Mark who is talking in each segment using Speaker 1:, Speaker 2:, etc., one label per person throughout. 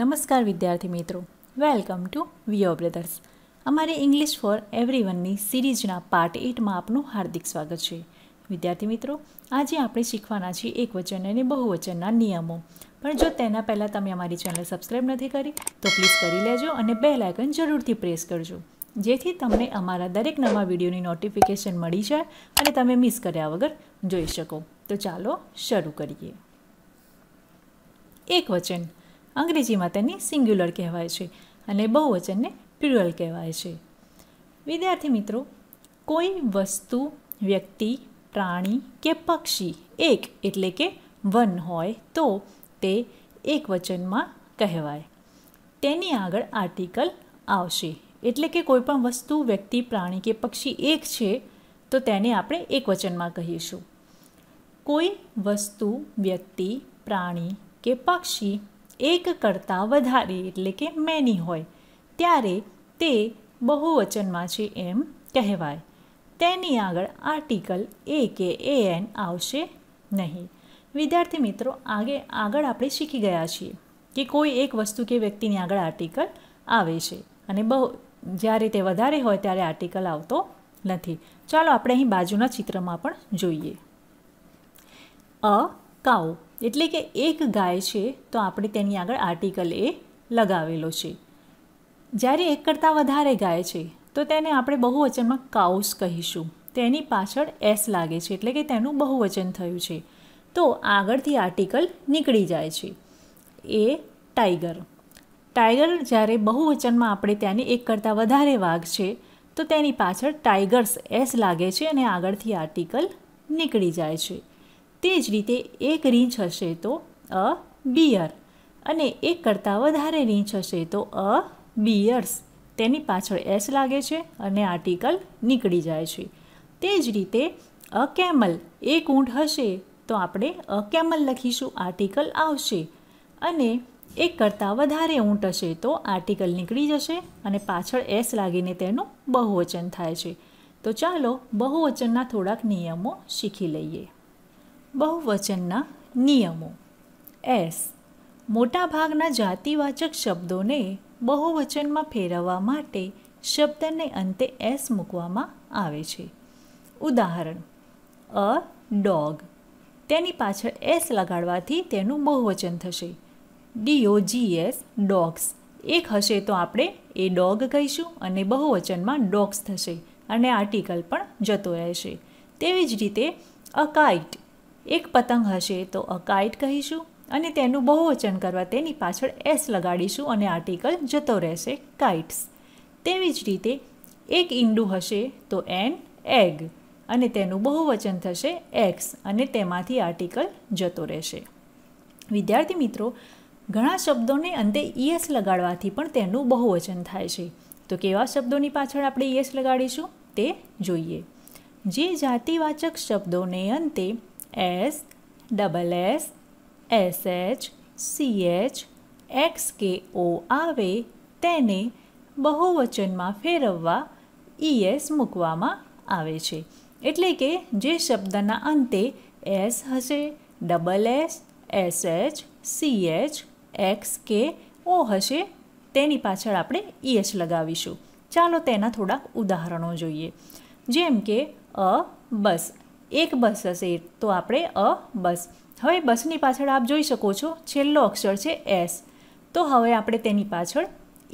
Speaker 1: નમસ્કાર વિદ્યાર્થી મિત્રો વેલકમ ટુ વિયો બ્રધર્સ અમારી ઇંગ્લિશ ફોર એવરીવનની સિરીઝના પાર્ટ એટમાં આપનું હાર્દિક સ્વાગત છે વિદ્યાર્થી મિત્રો આજે આપણે શીખવાના છીએ એક એકવચન અને બહુવચનના નિયમો પણ જો તેના પહેલાં તમે અમારી ચેનલ સબસ્ક્રાઈબ નથી કરી તો પ્લીઝ કરી લેજો અને બે લાયકન જરૂરથી પ્રેસ કરજો જેથી તમને અમારા દરેક નવા વિડીયોની નોટિફિકેશન મળી જાય અને તમે મિસ કર્યા વગર જોઈ શકો તો ચાલો શરૂ કરીએ એક વચન અંગ્રેજીમાં તેને સિંગ્યુલર કહેવાય છે અને બહુવચનને પ્યુરલ કહેવાય છે વિદ્યાર્થી મિત્રો કોઈ વસ્તુ વ્યક્તિ પ્રાણી કે પક્ષી એક એટલે કે વન હોય તો તે એક વચનમાં કહેવાય તેની આગળ આર્ટિકલ આવશે એટલે કે કોઈપણ વસ્તુ વ્યક્તિ પ્રાણી કે પક્ષી એક છે તો તેને આપણે એક વચનમાં કહીશું કોઈ વસ્તુ વ્યક્તિ પ્રાણી કે પક્ષી એક કરતાં વધારે એટલે કે મેની હોય ત્યારે તે બહુવચનમાં છે એમ કહેવાય તેની આગળ આર્ટિકલ એ કે એ એન આવશે નહીં વિદ્યાર્થી મિત્રો આગે આગળ આપણે શીખી ગયા છીએ કે કોઈ એક વસ્તુ કે વ્યક્તિની આગળ આર્ટિકલ આવે છે અને બહુ જ્યારે તે વધારે હોય ત્યારે આર્ટિકલ આવતો નથી ચાલો આપણે અહીં બાજુના ચિત્રમાં પણ જોઈએ અ કાઉ એટલે કે એક ગાય છે તો આપણે તેની આગળ આર્ટિકલ એ લગાવેલો છે જ્યારે એક કરતાં વધારે ગાય છે તો તેને આપણે બહુવચનમાં કાઉસ કહીશું તેની પાછળ એસ લાગે છે એટલે કે તેનું બહુવચન થયું છે તો આગળથી આર્ટિકલ નીકળી જાય છે એ ટાઈગર ટાઈગર જ્યારે બહુવચનમાં આપણે ત્યાંની એક કરતાં વધારે વાઘ છે તો તેની પાછળ ટાઈગર્સ એસ લાગે છે અને આગળથી આર્ટિકલ નીકળી જાય છે તે જ રીતે એક રીંછ હશે તો અ બિયર અને એક કરતાં વધારે રીંછ હશે તો અ બિયર્સ તેની પાછળ એસ લાગે છે અને આર્ટિકલ નીકળી જાય છે તે જ રીતે અ કેમલ એક ઊંટ હશે તો આપણે અ કેમલ લખીશું આર્ટિકલ આવશે અને એક કરતાં વધારે ઊંટ હશે તો આર્ટિકલ નીકળી જશે અને પાછળ એસ લાગીને તેનું બહુવચન થાય છે તો ચાલો બહુવચનના થોડાક નિયમો શીખી લઈએ બહુવચનના નિયમો એસ મોટાભાગના જાતિવાચક શબ્દોને બહુવચનમાં ફેરવવા માટે શબ્દને અંતે એસ મૂકવામાં આવે છે ઉદાહરણ અ ડોગ તેની પાછળ એસ લગાડવાથી તેનું બહુવચન થશે એસ ડોગ્સ એક હશે તો આપણે એ ડોગ કહીશું અને બહુવચનમાં ડોગ્સ થશે અને આર્ટિકલ પણ જતો રહેશે તેવી જ રીતે અ કાઇટ એક પતંગ હશે તો અ કાઇટ કહીશું અને તેનું બહુવચન કરવા તેની પાછળ એસ લગાડીશું અને આર્ટિકલ જતો રહેશે કાઇટ્સ તેવી જ રીતે એક ઈંડું હશે તો એન એગ અને તેનું બહુવચન થશે એક્સ અને તેમાંથી આર્ટિકલ જતો રહેશે વિદ્યાર્થી મિત્રો ઘણા શબ્દોને અંતે ઈએસ લગાડવાથી પણ તેનું બહુવચન થાય છે તો કેવા શબ્દોની પાછળ આપણે ઈએસ લગાડીશું તે જોઈએ જે જાતિવાચક શબ્દોને અંતે S double S S H C H X કે ઓ આવે તેને બહુવચનમાં ફેરવવા ઈએસ e મૂકવામાં આવે છે એટલે કે જે શબ્દના અંતે એસ હશે double S S H C H X કે ઓ હશે તેની પાછળ આપણે ઈએચ e લગાવીશું ચાલો તેના થોડાક ઉદાહરણો જોઈએ જેમ કે અ બસ એક બસ હશે તો આપણે અ બસ હવે બસની પાછળ આપ જોઈ શકો છો છેલ્લો અક્ષર છે એસ તો હવે આપણે તેની પાછળ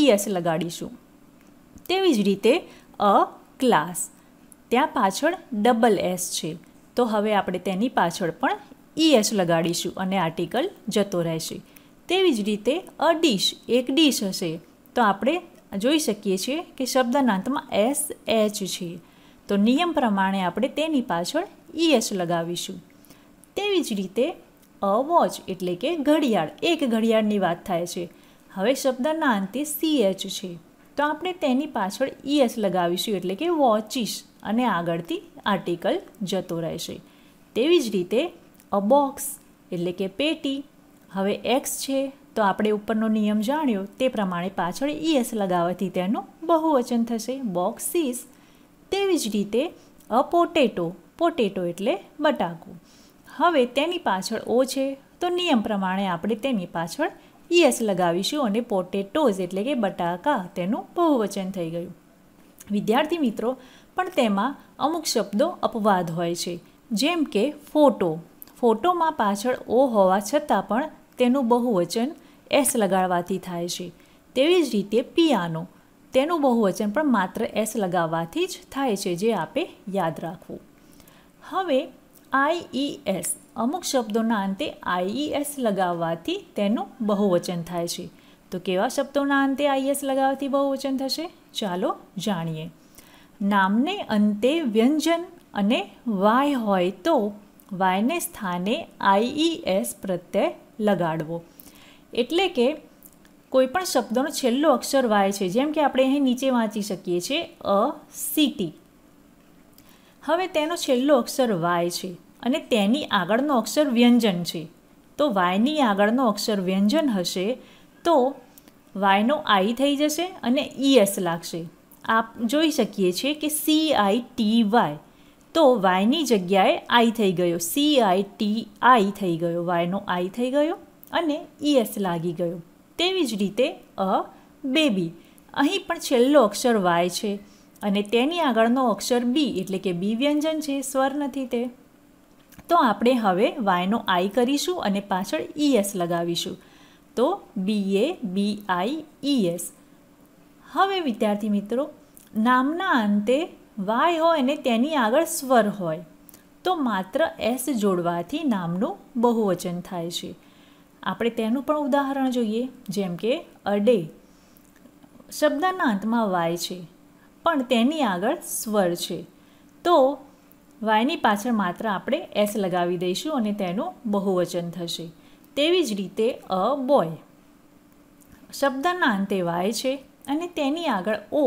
Speaker 1: ઈએસ લગાડીશું તેવી જ રીતે અ ક્લાસ ત્યાં પાછળ ડબલ એસ છે તો હવે આપણે તેની પાછળ પણ ઈએસ લગાડીશું અને આર્ટિકલ જતો રહેશે તેવી જ રીતે અ ડીશ એક ડીશ હશે તો આપણે જોઈ શકીએ છીએ કે શબ્દના અંતમાં એસ એચ છે તો નિયમ પ્રમાણે આપણે તેની પાછળ ઈએસ લગાવીશું તેવી જ રીતે અ વોચ એટલે કે ઘડિયાળ એક ઘડિયાળની વાત થાય છે હવે શબ્દના અંતે સીએચ છે તો આપણે તેની પાછળ ઈએસ લગાવીશું એટલે કે વોચીસ અને આગળથી આર્ટિકલ જતો રહેશે તેવી જ રીતે અ બોક્સ એટલે કે પેટી હવે એક્સ છે તો આપણે ઉપરનો નિયમ જાણ્યો તે પ્રમાણે પાછળ ઈએસ લગાવવાથી તેનું બહુવચન થશે બોક્સિસ તેવી જ રીતે અ પોટેટો પોટેટો એટલે બટાકું હવે તેની પાછળ ઓ છે તો નિયમ પ્રમાણે આપણે તેની પાછળ ઈએસ લગાવીશું અને પોટેટોઝ એટલે કે બટાકા તેનું બહુવચન થઈ ગયું વિદ્યાર્થી મિત્રો પણ તેમાં અમુક શબ્દો અપવાદ હોય છે જેમ કે ફોટો ફોટોમાં પાછળ ઓ હોવા છતાં પણ તેનું બહુવચન એસ લગાડવાથી થાય છે તેવી જ રીતે પિયાનો તેનું બહુવચન પણ માત્ર એસ લગાવવાથી જ થાય છે જે આપે યાદ રાખવું હવે આઈઈએસ અમુક શબ્દોના અંતે આઈઈએસ લગાવવાથી તેનું બહુવચન થાય છે તો કેવા શબ્દોના અંતે આઈએસ લગાવવાથી બહુવચન થશે ચાલો જાણીએ નામને અંતે વ્યંજન અને વાય હોય તો વાયને સ્થાને આઈઈએસ પ્રત્યય લગાડવો એટલે કે કોઈપણ શબ્દોનો છેલ્લો અક્ષર વાય છે જેમ કે આપણે અહીં નીચે વાંચી શકીએ છીએ અ સીટી હવે તેનો છેલ્લો અક્ષર વાય છે અને તેની આગળનો અક્ષર વ્યંજન છે તો વાયની આગળનો અક્ષર વ્યંજન હશે તો વાયનો આઈ થઈ જશે અને ઈએસ લાગશે આપ જોઈ શકીએ છીએ કે સી આઈ ટી વાય તો વાયની જગ્યાએ આઈ થઈ ગયો સી આઈ ટી આઈ થઈ ગયો વાયનો આઈ થઈ ગયો અને ઈએસ લાગી ગયો તેવી જ રીતે અ બેબી અહીં પણ છેલ્લો અક્ષર વાય છે અને તેની આગળનો અક્ષર બી એટલે કે બી વ્યંજન છે સ્વર નથી તે તો આપણે હવે વાયનો આઈ કરીશું અને પાછળ ઈએસ લગાવીશું તો બી એ બી આઈ ઈએસ હવે વિદ્યાર્થી મિત્રો નામના અંતે વાય હોય અને તેની આગળ સ્વર હોય તો માત્ર એસ જોડવાથી નામનું બહુવચન થાય છે આપણે તેનું પણ ઉદાહરણ જોઈએ જેમ કે અડે શબ્દના અંતમાં વાય છે પણ તેની આગળ સ્વર છે તો વાયની પાછળ માત્ર આપણે એસ લગાવી દઈશું અને તેનું બહુવચન થશે તેવી જ રીતે અ બોય શબ્દના અંતે વાય છે અને તેની આગળ ઓ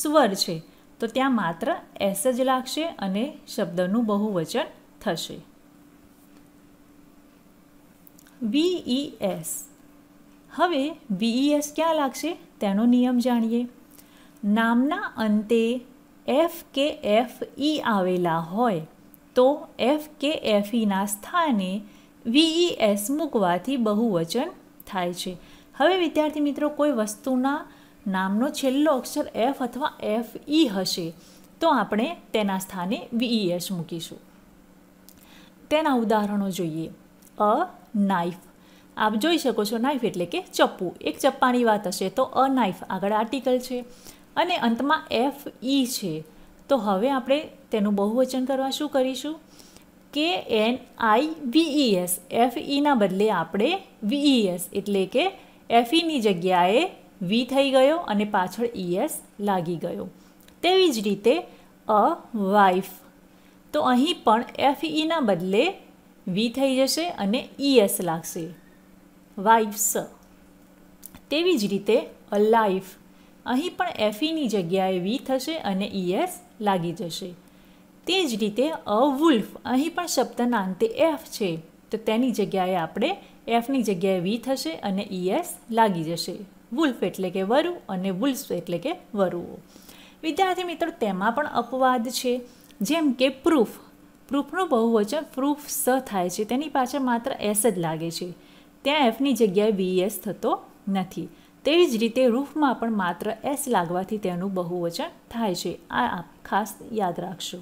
Speaker 1: સ્વર છે તો ત્યાં માત્ર એસ જ લાગશે અને શબ્દનું બહુવચન થશે એસ હવે એસ ક્યાં લાગશે તેનો નિયમ જાણીએ નામના અંતે એફ કે એફ ઈ આવેલા હોય તો એફ કે એફ ઈના સ્થાને વીઈએસ e મૂકવાથી બહુવચન થાય છે હવે વિદ્યાર્થી મિત્રો કોઈ વસ્તુના નામનો છેલ્લો અક્ષર એફ અથવા એફ ઈ e હશે તો આપણે તેના સ્થાને એસ e મૂકીશું તેના ઉદાહરણો જોઈએ અ નાઇફ આપ જોઈ શકો છો નાઇફ એટલે કે ચપ્પુ એક ચપ્પાની વાત હશે તો અ નાઇફ આગળ આર્ટિકલ છે અને અંતમાં એફ ઈ e છે તો હવે આપણે તેનું બહુવચન કરવા શું કરીશું કે એન આઈ વીઈએસ એફ ઈના બદલે આપણે એસ e એટલે કે એફ ઈની e જગ્યાએ વી થઈ ગયો અને પાછળ એસ લાગી ગયો તેવી જ રીતે અ વાઇફ તો અહીં પણ એફ ઈના બદલે વી થઈ જશે અને એસ લાગશે વાઇફ્સ તેવી જ રીતે અ લાઈફ અહીં પણ એફઈની e જગ્યાએ વી થશે અને ઈએસ e લાગી જશે તે જ રીતે અ વુલ્ફ અહીં પણ શબ્દના અંતે એફ છે તો તેની જગ્યાએ આપણે એફની જગ્યાએ વી થશે અને ઈએસ e લાગી જશે વુલ્ફ એટલે કે વરુ અને વુલ્ફ એટલે કે વરુઓ વિદ્યાર્થી મિત્રો તેમાં પણ અપવાદ છે જેમ કે પ્રૂફ પ્રૂફનું બહુવચન પ્રૂફ સ થાય છે તેની પાછળ માત્ર એસ જ લાગે છે ત્યાં એફની જગ્યાએ વી એસ થતો નથી તેવી જ રીતે રૂફમાં પણ માત્ર એસ લાગવાથી તેનું બહુવચન થાય છે આ આપ ખાસ યાદ રાખશો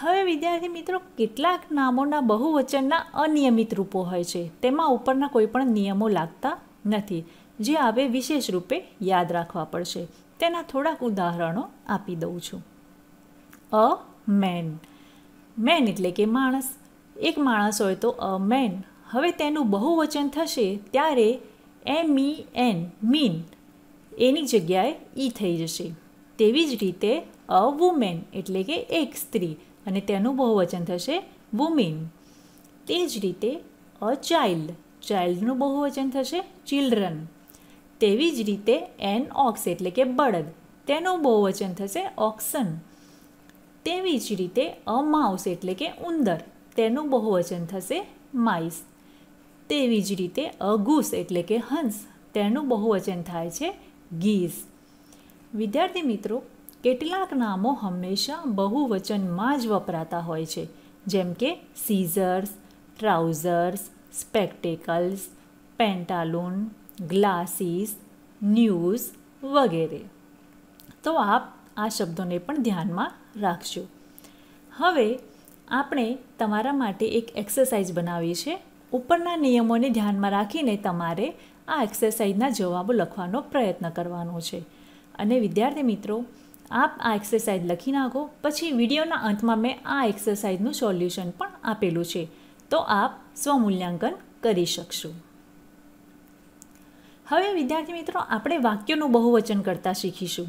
Speaker 1: હવે વિદ્યાર્થી મિત્રો કેટલાક નામોના બહુવચનના અનિયમિત રૂપો હોય છે તેમાં ઉપરના કોઈપણ નિયમો લાગતા નથી જે આવે વિશેષ રૂપે યાદ રાખવા પડશે તેના થોડાક ઉદાહરણો આપી દઉં છું અ મેન મેન એટલે કે માણસ એક માણસ હોય તો અ મેન હવે તેનું બહુવચન થશે ત્યારે એમ ઈ એન મીન એની જગ્યાએ ઈ e થઈ જશે તેવી જ રીતે અ વુમેન એટલે કે એક સ્ત્રી અને તેનું બહુવચન થશે વુમેન તે જ રીતે અ ચાઇલ્ડ ચાઇલ્ડનું બહુવચન થશે ચિલ્ડ્રન તેવી જ રીતે એન ઓક્સ એટલે કે બળદ તેનું બહુવચન થશે ઓક્સન તેવી જ રીતે અ માઉસ એટલે કે ઉંદર તેનું બહુવચન થશે માઇસ તેવી જ રીતે અગુસ એટલે કે હંસ તેનું બહુવચન થાય છે ગીઝ વિદ્યાર્થી મિત્રો કેટલાક નામો હંમેશા બહુવચનમાં જ વપરાતા હોય છે જેમ કે scissors trousers spectacles pantaloon glasses news વગેરે તો આપ આ શબ્દોને પણ ધ્યાનમાં રાખજો હવે આપણે તમારા માટે એક એક્સરસાઇઝ બનાવી છે ઉપરના નિયમોને ધ્યાનમાં રાખીને તમારે આ એક્સરસાઇઝના જવાબો લખવાનો પ્રયત્ન કરવાનો છે અને વિદ્યાર્થી મિત્રો આપ આ એક્સરસાઇઝ લખી નાખો પછી વિડીયોના અંતમાં મેં આ એક્સરસાઇઝનું સોલ્યુશન પણ આપેલું છે તો આપ સ્વમૂલ્યાંકન કરી શકશો હવે વિદ્યાર્થી મિત્રો આપણે વાક્યોનું બહુવચન કરતાં શીખીશું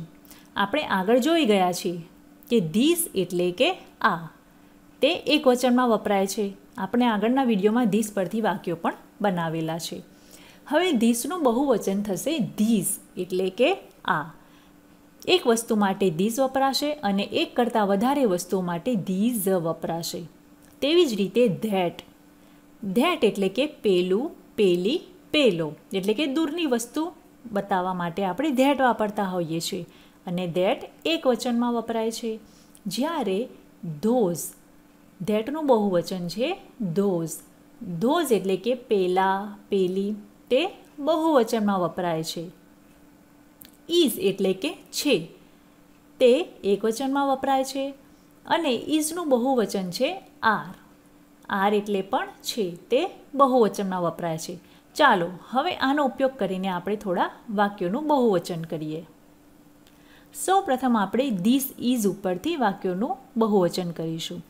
Speaker 1: આપણે આગળ જોઈ ગયા છીએ કે ધીસ એટલે કે આ તે એક વચનમાં વપરાય છે આપણે આગળના વિડીયોમાં ધીસ પરથી વાક્યો પણ બનાવેલા છે હવે ધીસનું બહુવચન થશે ધીસ એટલે કે આ એક વસ્તુ માટે ધીસ વપરાશે અને એક કરતાં વધારે વસ્તુઓ માટે ધીઝ વપરાશે તેવી જ રીતે ધેટ ધેટ એટલે કે પેલું પેલી પેલો એટલે કે દૂરની વસ્તુ બતાવવા માટે આપણે ધેટ વાપરતા હોઈએ છીએ અને ધેટ એક વચનમાં વપરાય છે જ્યારે ધોઝ ધેટનું બહુવચન છે ધોઝ ધોઝ એટલે કે પેલા પેલી તે બહુવચનમાં વપરાય છે ઇઝ એટલે કે છે તે એકવચનમાં વપરાય છે અને ઇઝનું બહુવચન છે આર આર એટલે પણ છે તે બહુવચનમાં વપરાય છે ચાલો હવે આનો ઉપયોગ કરીને આપણે થોડા વાક્યોનું બહુવચન કરીએ સૌ પ્રથમ આપણે ધીસ ઇઝ ઉપરથી વાક્યોનું બહુવચન કરીશું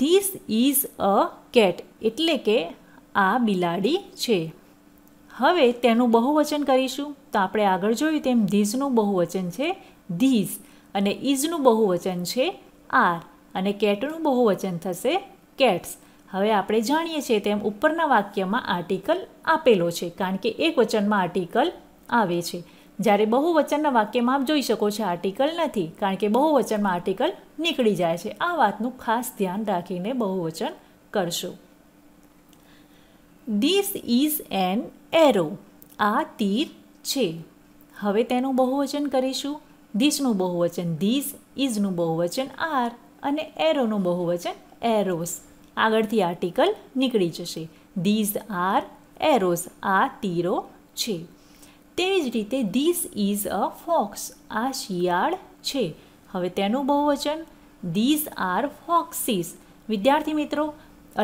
Speaker 1: ધીસ ઇઝ અ કેટ એટલે કે આ બિલાડી છે હવે તેનું બહુવચન કરીશું તો આપણે આગળ જોયું તેમ ધીઝનું બહુવચન છે ધીઝ અને ઇઝનું બહુવચન છે આર અને કેટનું બહુવચન થશે કેટ્સ હવે આપણે જાણીએ છીએ તેમ ઉપરના વાક્યમાં આર્ટિકલ આપેલો છે કારણ કે એક વચનમાં આર્ટિકલ આવે છે જ્યારે બહુવચનના વાક્યમાં આપ જોઈ શકો છો આર્ટિકલ નથી કારણ કે બહુવચનમાં આર્ટિકલ નીકળી જાય છે આ વાતનું ખાસ ધ્યાન રાખીને બહુવચન કરશો ધીસ ઇઝ એન એરો આ તીર છે હવે તેનું બહુવચન કરીશું ધીસનું બહુવચન ધીસ ઇઝનું બહુવચન આર અને એરોનું બહુવચન એરોસ આગળથી આર્ટિકલ નીકળી જશે ધીઝ આર એરોઝ આ તીરો છે તેવી જ રીતે ધીસ ઇઝ અ ફોક્સ આ શિયાળ છે હવે તેનું બહુવચન ધીસ આર ફોક્સીસ વિદ્યાર્થી મિત્રો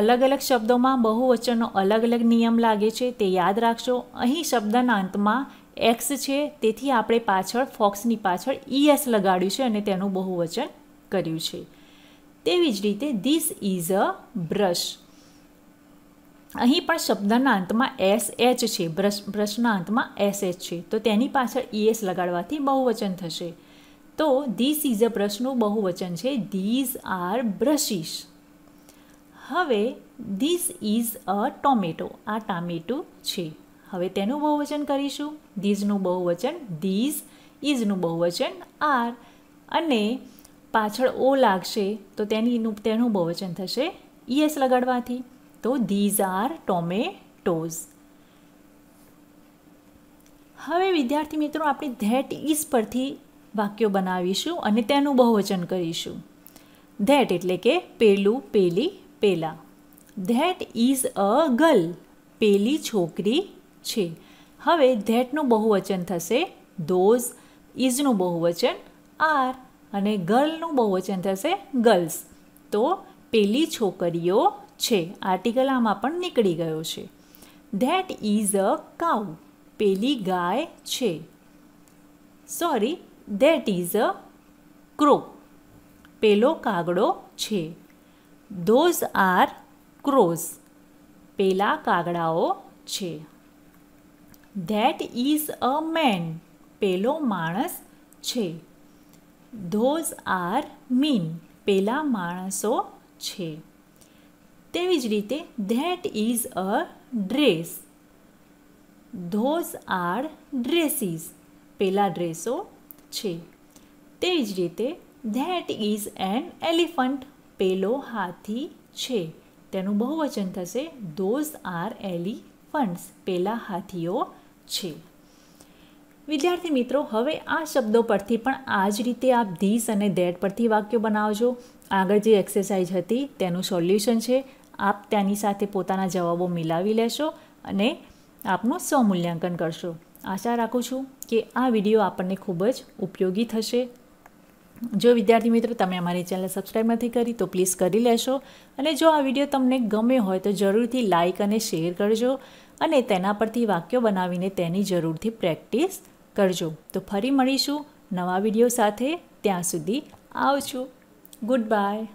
Speaker 1: અલગ અલગ શબ્દોમાં બહુવચનનો અલગ અલગ નિયમ લાગે છે તે યાદ રાખશો અહીં શબ્દના અંતમાં એક્સ છે તેથી આપણે પાછળ ફોક્સની પાછળ ઈએસ લગાડ્યું છે અને તેનું બહુવચન કર્યું છે તેવી જ રીતે ધીસ ઇઝ અ બ્રશ અહીં પણ શબ્દના અંતમાં એસ એચ છે બ્રશ બ્રશના અંતમાં એસ એચ છે તો તેની પાછળ ઈએસ e, લગાડવાથી બહુવચન થશે તો ધીસ ઇઝ અ બ્રશનું બહુવચન છે ધીઝ આર બ્રશીસ હવે ધીસ ઇઝ અ ટોમેટો આ ટામેટું છે હવે તેનું બહુવચન કરીશું ધીઝનું બહુવચન ધીઝ ઇઝનું બહુવચન આર અને પાછળ ઓ લાગશે તો તેની તેનું બહુવચન થશે ઈએસ e, લગાડવાથી તો ધીઝ આર ટોમેટોઝ હવે વિદ્યાર્થી મિત્રો આપણે ધેટ ઇઝ પરથી વાક્યો બનાવીશું અને તેનું બહુવચન કરીશું ધેટ એટલે કે પેલું પેલી પેલા ધેટ ઇઝ અ ગર્લ પેલી છોકરી છે હવે ધેટનું બહુવચન થશે ધોઝ ઇઝનું બહુવચન આર અને ગર્લનું બહુવચન થશે ગર્લ્સ તો પેલી છોકરીઓ છે આર્ટિકલ આમાં પણ નીકળી ગયો છે ધેટ ઇઝ અ કાઉ પેલી ગાય છે sorry that is a crow પેલો કાગડો છે ધોઝ આર ક્રોઝ પેલા કાગડાઓ છે ધેટ ઇઝ અ મેન પેલો માણસ છે ધોઝ આર મીન પેલા માણસો છે તેવી જ રીતે that is a dress those are dresses પેલા ડ્રેસો છે તેવી જ રીતે ધેટ ઇઝ એન એલિફન્ટ પેલો હાથી છે તેનું બહુવચન થશે ધોઝ આર એલિફન્ટ્સ પેલા હાથીઓ છે વિદ્યાર્થી મિત્રો હવે આ શબ્દો પરથી પણ આ જ રીતે આપ ધીસ અને ધેટ પરથી વાક્યો બનાવજો આગળ જે એક્સરસાઇઝ હતી તેનું સોલ્યુશન છે આપ તેની સાથે પોતાના જવાબો મિલાવી લેશો અને આપનું સ્વમૂલ્યાંકન કરશો આશા રાખું છું કે આ વિડીયો આપણને ખૂબ જ ઉપયોગી થશે જો વિદ્યાર્થી મિત્રો તમે અમારી ચેનલ સબસ્ક્રાઈબ નથી કરી તો પ્લીઝ કરી લેશો અને જો આ વિડીયો તમને ગમે હોય તો જરૂરથી લાઇક અને શેર કરજો અને તેના પરથી વાક્યો બનાવીને તેની જરૂરથી પ્રેક્ટિસ કરજો તો ફરી મળીશું નવા વિડીયો સાથે ત્યાં સુધી આવજો ગુડ બાય